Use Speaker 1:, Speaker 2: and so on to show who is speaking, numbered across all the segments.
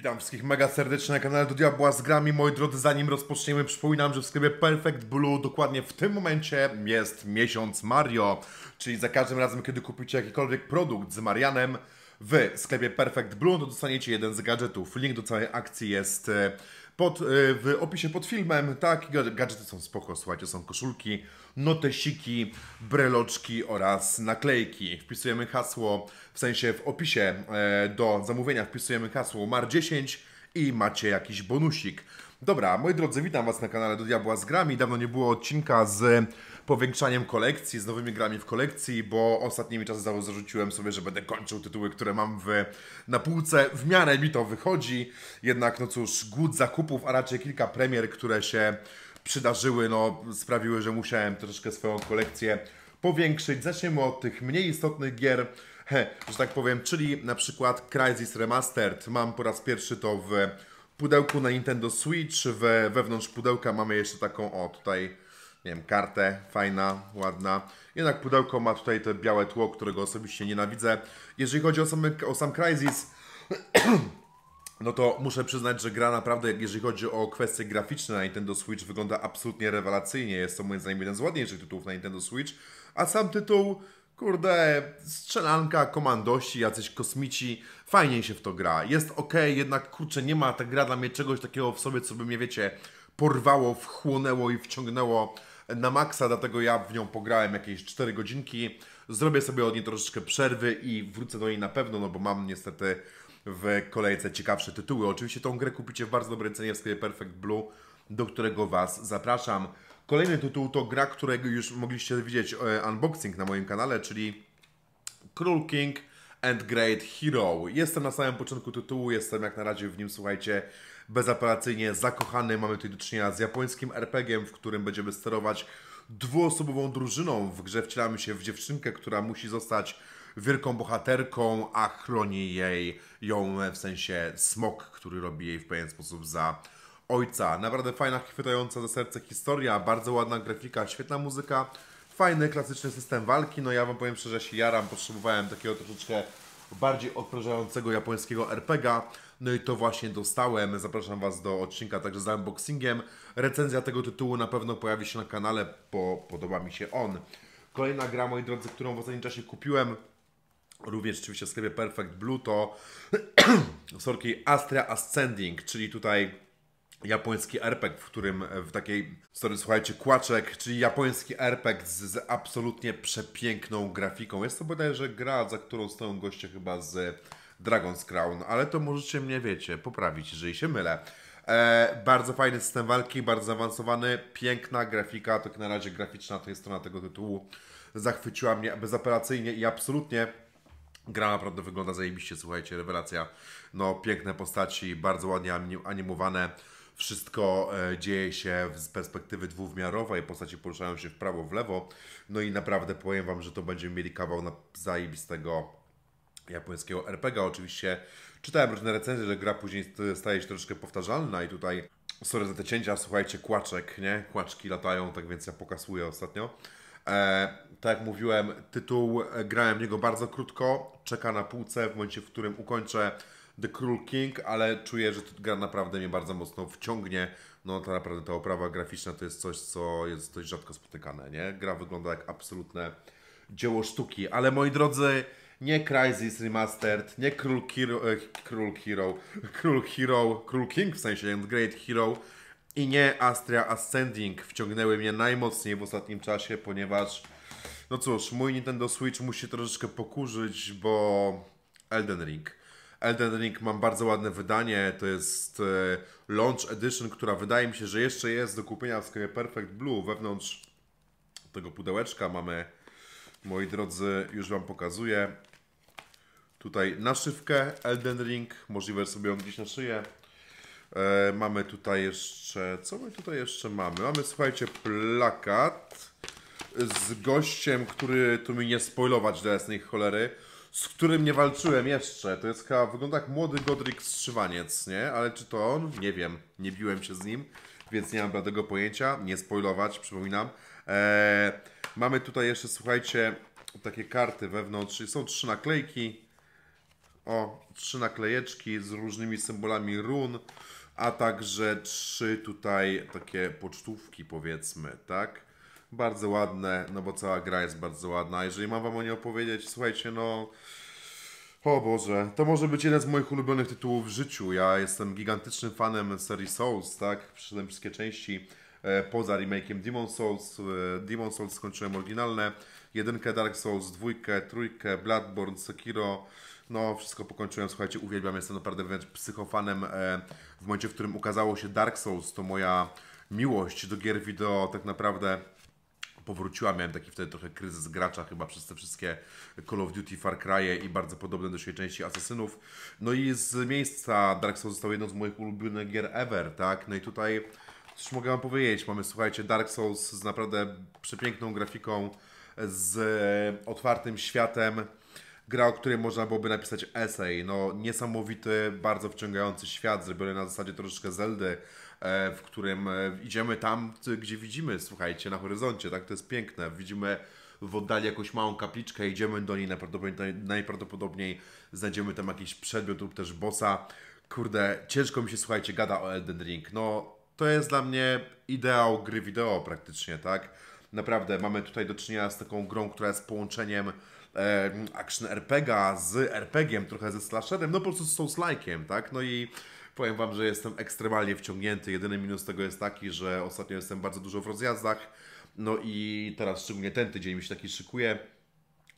Speaker 1: Witam wszystkich mega serdecznie na kanale Do Diabła z Grami. Moi drodzy, zanim rozpoczniemy, przypominam, że w sklepie Perfect Blue dokładnie w tym momencie jest miesiąc Mario. Czyli za każdym razem, kiedy kupicie jakikolwiek produkt z Marianem w sklepie Perfect Blue, no to dostaniecie jeden z gadżetów. Link do całej akcji jest e, pod, e, w opisie pod filmem, tak, gadżety są spoko, słuchajcie, są koszulki, notesiki, breloczki oraz naklejki. Wpisujemy hasło, w sensie w opisie e, do zamówienia wpisujemy hasło MAR10 i macie jakiś bonusik. Dobra, moi drodzy, witam Was na kanale Do Diabła z Grami. Dawno nie było odcinka z powiększaniem kolekcji, z nowymi grami w kolekcji, bo ostatnimi czasy zarzuciłem sobie, że będę kończył tytuły, które mam w, na półce. W miarę mi to wychodzi, jednak no cóż, głód zakupów, a raczej kilka premier, które się przydarzyły, no sprawiły, że musiałem troszeczkę swoją kolekcję powiększyć. Zaczniemy od tych mniej istotnych gier, he, że tak powiem, czyli na przykład Crisis Remastered. Mam po raz pierwszy to w pudełku na Nintendo Switch. We, wewnątrz pudełka mamy jeszcze taką, o tutaj, nie wiem, kartę, fajna, ładna. Jednak pudełko ma tutaj to białe tło, którego osobiście nienawidzę. Jeżeli chodzi o sam, o sam Crysis, no to muszę przyznać, że gra naprawdę, jeżeli chodzi o kwestie graficzne na Nintendo Switch, wygląda absolutnie rewelacyjnie. Jest to moim zdaniem jeden z ładniejszych tytułów na Nintendo Switch, a sam tytuł kurde, strzelanka, komandosi, jacyś kosmici, fajnie się w to gra. Jest ok, jednak kurczę, nie ma ta gra dla mnie czegoś takiego w sobie, co by mnie, wiecie, porwało, wchłonęło i wciągnęło na maksa, dlatego ja w nią pograłem jakieś 4 godzinki. Zrobię sobie od niej troszeczkę przerwy i wrócę do niej na pewno, no bo mam niestety w kolejce ciekawsze tytuły. Oczywiście tą grę kupicie w bardzo dobrej cenie w sklepie Perfect Blue, do którego Was zapraszam. Kolejny tytuł to gra, którego już mogliście widzieć e, unboxing na moim kanale, czyli Król King and Great Hero. Jestem na samym początku tytułu, jestem jak na razie w nim, słuchajcie, bezapelacyjnie zakochany. Mamy tutaj do czynienia z japońskim RPG, w którym będziemy sterować dwuosobową drużyną. W grze wcielamy się w dziewczynkę, która musi zostać wielką bohaterką, a chroni jej ją w sensie smok, który robi jej w pewien sposób za ojca. Naprawdę fajna, chwytająca za serce historia, bardzo ładna grafika, świetna muzyka, fajny, klasyczny system walki. No ja wam powiem szczerze, się jaram, potrzebowałem takiego troszeczkę bardziej odprężającego japońskiego RPGa. No i to właśnie dostałem. Zapraszam Was do odcinka także za unboxingiem. Recenzja tego tytułu na pewno pojawi się na kanale, bo podoba mi się on. Kolejna gra, moi drodzy, którą w ostatnim czasie kupiłem, również oczywiście w sklepie Perfect Blue, to sorki Astria Ascending, czyli tutaj japoński RPG, w którym e, w takiej, sorry, słuchajcie, kłaczek, czyli japoński RPG z, z, absolutnie przepiękną grafiką. Jest to bodajże gra, za którą stoją goście chyba z Dragon's Crown, ale to możecie mnie, wiecie, poprawić, jeżeli się mylę. E, bardzo fajny system walki, bardzo zaawansowany, piękna grafika, tak na razie graficzna to jest strona tego tytułu. Zachwyciła mnie bezapelacyjnie i absolutnie Gra naprawdę wygląda zajebiście, słuchajcie, rewelacja. No, piękne postaci, bardzo ładnie animowane. Wszystko e, dzieje się z perspektywy dwuwymiarowej, postacie poruszają się w prawo, w lewo. No i naprawdę powiem Wam, że to będziemy mieli kawał na zajebistego japońskiego RPG. Oczywiście czytałem różne recenzje, że gra później staje się troszkę powtarzalna i tutaj, sorry za te cięcia, słuchajcie, kłaczek, nie? Kłaczki latają, tak więc ja pokasuję ostatnio. E, tak jak mówiłem, tytuł, e, grałem niego bardzo krótko, czeka na półce w momencie, w którym ukończę The Cruel King, ale czuję, że gra naprawdę mnie bardzo mocno wciągnie. No to tak naprawdę ta oprawa graficzna to jest coś, co jest dość rzadko spotykane, nie? Gra wygląda jak absolutne dzieło sztuki, ale moi drodzy, nie Crisis Remastered, nie Król Hero, Krul e, Król Hero, Król Hero, Król King w sensie, Great Hero i nie Astria Ascending wciągnęły mnie najmocniej w ostatnim czasie, ponieważ no cóż, mój Nintendo Switch musi troszeczkę pokurzyć, bo Elden Ring Elden Ring mam bardzo ładne wydanie, to jest e, Launch Edition, która wydaje mi się, że jeszcze jest do kupienia w sklepie Perfect Blue. Wewnątrz tego pudełeczka mamy, moi drodzy, już Wam pokazuję, tutaj naszywkę Elden Ring, możliwe sobie ją gdzieś na szyję. E, mamy tutaj jeszcze, co my tutaj jeszcze mamy? Mamy, słuchajcie, plakat z gościem, który tu mi nie spoilować dla jasnej cholery z którym nie walczyłem jeszcze. To jest chyba, wygląda jak młody Godric Strzywaniec, nie? Ale czy to on? Nie wiem. Nie biłem się z nim, więc nie mam bladego pojęcia. Nie spoilować, przypominam. Eee, mamy tutaj jeszcze, słuchajcie, takie karty wewnątrz. Są trzy naklejki. O, trzy naklejeczki z różnymi symbolami run, a także trzy tutaj takie pocztówki, powiedzmy, tak? bardzo ładne, no bo cała gra jest bardzo ładna. Jeżeli mam wam o niej opowiedzieć, słuchajcie, no... O Boże, to może być jeden z moich ulubionych tytułów w życiu. Ja jestem gigantycznym fanem serii Souls, tak? Przyszedłem wszystkie części e, poza remake'iem Demon Souls. E, Demon Souls skończyłem oryginalne. Jedynkę Dark Souls, dwójkę, trójkę, Bloodborne, Sekiro. No, wszystko pokończyłem, słuchajcie, uwielbiam, jestem naprawdę wręcz psychofanem. E, w momencie, w którym ukazało się Dark Souls, to moja miłość do gier wideo tak naprawdę powróciła. Miałem taki wtedy trochę kryzys gracza chyba przez te wszystkie Call of Duty, Far Cry'e i bardzo podobne do siebie części Asesynów. No i z miejsca Dark Souls został jedną z moich ulubionych gier ever, tak? No i tutaj cóż mogę wam powiedzieć, mamy słuchajcie Dark Souls z naprawdę przepiękną grafiką, z otwartym światem, gra, o której można byłoby napisać esej. No, niesamowity, bardzo wciągający świat, zrobiony na zasadzie troszeczkę Zeldy, e, w którym e, idziemy tam, gdzie widzimy, słuchajcie, na horyzoncie, tak? To jest piękne. Widzimy w oddali jakąś małą kapliczkę, idziemy do niej, najprawdopodobniej, najprawdopodobniej znajdziemy tam jakiś przedmiot lub też bossa. Kurde, ciężko mi się, słuchajcie, gada o Elden Ring. No, to jest dla mnie ideał gry wideo praktycznie, tak? Naprawdę, mamy tutaj do czynienia z taką grą, która jest połączeniem action RPGa z RPGiem, trochę ze slasherem, no po prostu z Souls-like'iem, tak? No i powiem wam, że jestem ekstremalnie wciągnięty. Jedyny minus tego jest taki, że ostatnio jestem bardzo dużo w rozjazdach, no i teraz szczególnie ten tydzień mi się taki szykuje.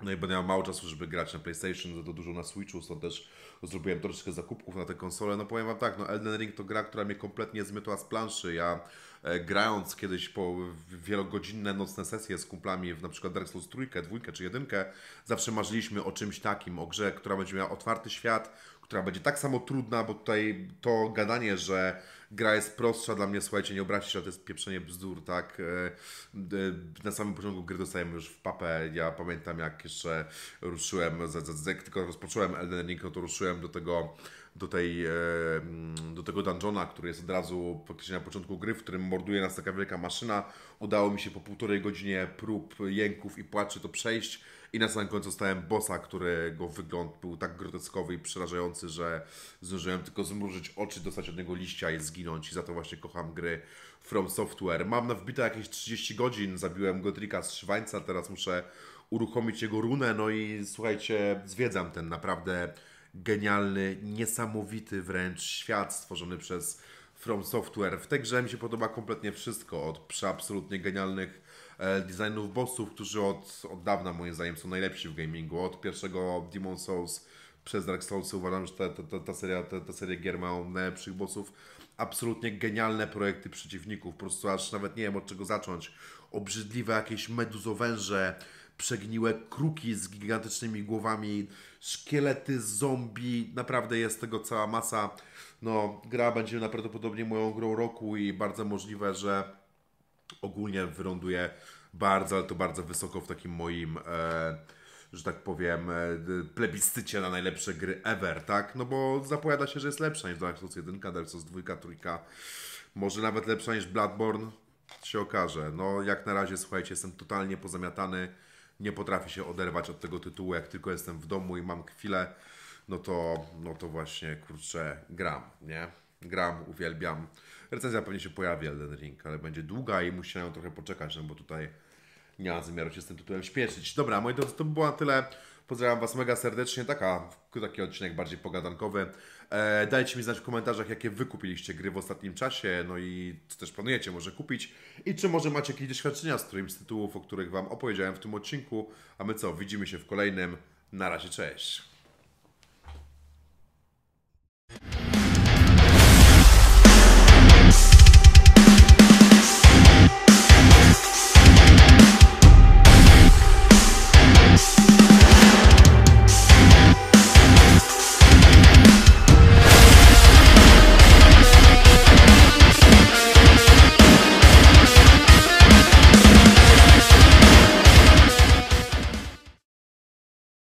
Speaker 1: No i będę miał mało czasu, żeby grać na PlayStation, za dużo na Switchu, stąd też zrobiłem troszeczkę zakupków na tę konsolę. No powiem wam tak, no Elden Ring to gra, która mnie kompletnie zmytła z planszy. Ja E, grając kiedyś po wielogodzinne nocne sesje z kumplami w na przykład Dark Souls trójkę, dwójkę czy jedynkę, zawsze marzyliśmy o czymś takim, o grze, która będzie miała otwarty świat, która będzie tak samo trudna, bo tutaj to gadanie, że gra jest prostsza dla mnie, słuchajcie, nie obraźcie się, to jest pieprzenie bzdur, tak? E, na samym początku gry dostajemy już w papę, ja pamiętam jak jeszcze ruszyłem, jak tylko rozpocząłem Elden Ring, to ruszyłem do tego do, tej, e, mm, do tego dungeona, który jest od razu praktycznie na początku gry, w którym morduje nas taka wielka maszyna. Udało mi się po półtorej godzinie prób, jęków i płaczy to przejść i na samym końcu stałem bossa, którego wygląd był tak groteskowy i przerażający, że zdążyłem tylko zmrużyć oczy, dostać od niego liścia i zginąć. I za to właśnie kocham gry From Software. Mam na wbite jakieś 30 godzin, zabiłem Godrika z Szwańca, teraz muszę uruchomić jego runę, no i słuchajcie, zwiedzam ten naprawdę genialny, niesamowity wręcz świat stworzony przez From Software. W tej grze mi się podoba kompletnie wszystko, od przeabsolutnie genialnych E, designów bossów, którzy od, od dawna moim zdaniem są najlepsi w gamingu. Od pierwszego Demon Souls przez Dark Souls uważam, że ta, ta, ta, seria, ta, ta seria gier ma najlepszych bossów. Absolutnie genialne projekty przeciwników, po prostu aż nawet nie wiem od czego zacząć. Obrzydliwe jakieś meduzowęże, przegniłe kruki z gigantycznymi głowami, szkielety zombie, naprawdę jest tego cała masa. No, gra będzie na prawdopodobnie moją grą roku i bardzo możliwe, że ogólnie wyląduje bardzo, ale to bardzo wysoko w takim moim, e, że tak powiem, e, plebiscycie na najlepsze gry ever, tak? No bo zapowiada się, że jest lepsza niż Dark Souls 1, Dark Souls 2, 3, może nawet lepsza niż Bloodborne, się okaże. No jak na razie, słuchajcie, jestem totalnie pozamiatany, nie potrafię się oderwać od tego tytułu, jak tylko jestem w domu i mam chwilę, no to, no to właśnie, kurczę, gram, nie? gram, uwielbiam. Recenzja pewnie się pojawi Elden Ring, ale będzie długa i musi na nią trochę poczekać, no bo tutaj nie mam zamiaru się z tym tytułem śpieszyć. Dobra, moi drodzy, to by było na tyle. Pozdrawiam Was mega serdecznie. Taka, taki odcinek bardziej pogadankowy. E, dajcie mi znać w komentarzach, jakie Wy kupiliście gry w ostatnim czasie, no i co też planujecie może kupić i czy może macie jakieś doświadczenia z którymś z tytułów, o których Wam opowiedziałem w tym odcinku. A my co, widzimy się w kolejnym. Na razie, cześć!